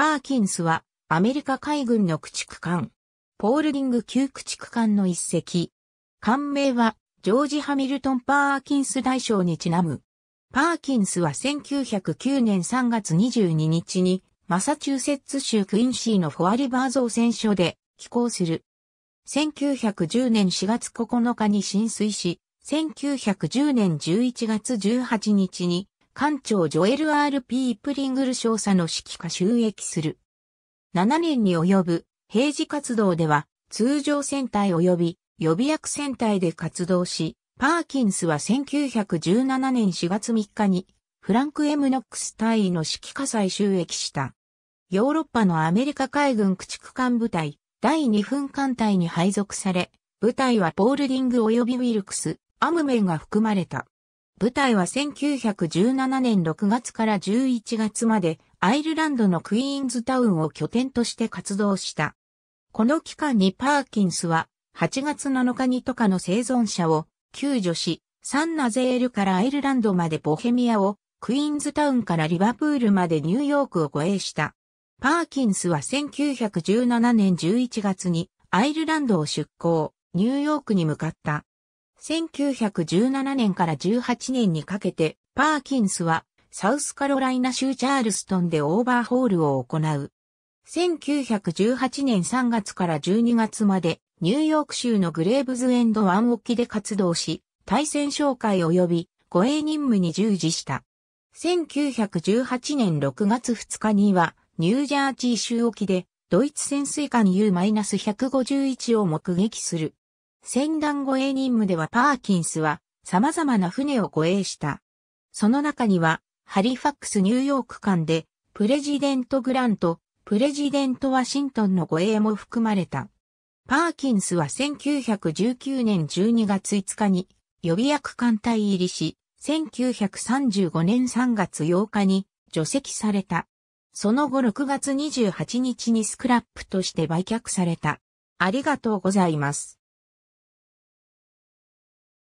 パーキンスはアメリカ海軍の駆逐艦、ポールディング級駆逐艦の一隻。艦名はジョージ・ハミルトン・パーキンス大将にちなむ。パーキンスは1909年3月22日にマサチューセッツ州クインシーのフォアリバー造船所で寄港する。1910年4月9日に浸水し、1910年11月18日に艦長ジョエル・ R.P. プリングル少佐の指揮下収益する。7年に及ぶ平時活動では通常戦隊及び予備役戦隊で活動し、パーキンスは1917年4月3日にフランク・エムノックス隊員の指揮下再収益した。ヨーロッパのアメリカ海軍駆逐艦部隊第2分艦隊に配属され、部隊はポールディング及びウィルクス、アムメンが含まれた。舞台は1917年6月から11月までアイルランドのクイーンズタウンを拠点として活動した。この期間にパーキンスは8月7日にトカの生存者を救助し、サンナゼールからアイルランドまでボヘミアを、クイーンズタウンからリバプールまでニューヨークを護衛した。パーキンスは1917年11月にアイルランドを出港、ニューヨークに向かった。1917年から18年にかけて、パーキンスは、サウスカロライナ州チャールストンでオーバーホールを行う。1918年3月から12月まで、ニューヨーク州のグレーブズエンドワン沖で活動し、対戦紹介及び護衛任務に従事した。1918年6月2日には、ニュージャージー州沖で、ドイツ潜水艦 U-151 を目撃する。船団護衛任務ではパーキンスは様々な船を護衛した。その中には、ハリファックス・ニューヨーク間で、プレジデント・グラント、プレジデント・ワシントンの護衛も含まれた。パーキンスは1919年12月5日に予備役艦隊入りし、1935年3月8日に除籍された。その後6月28日にスクラップとして売却された。ありがとうございます。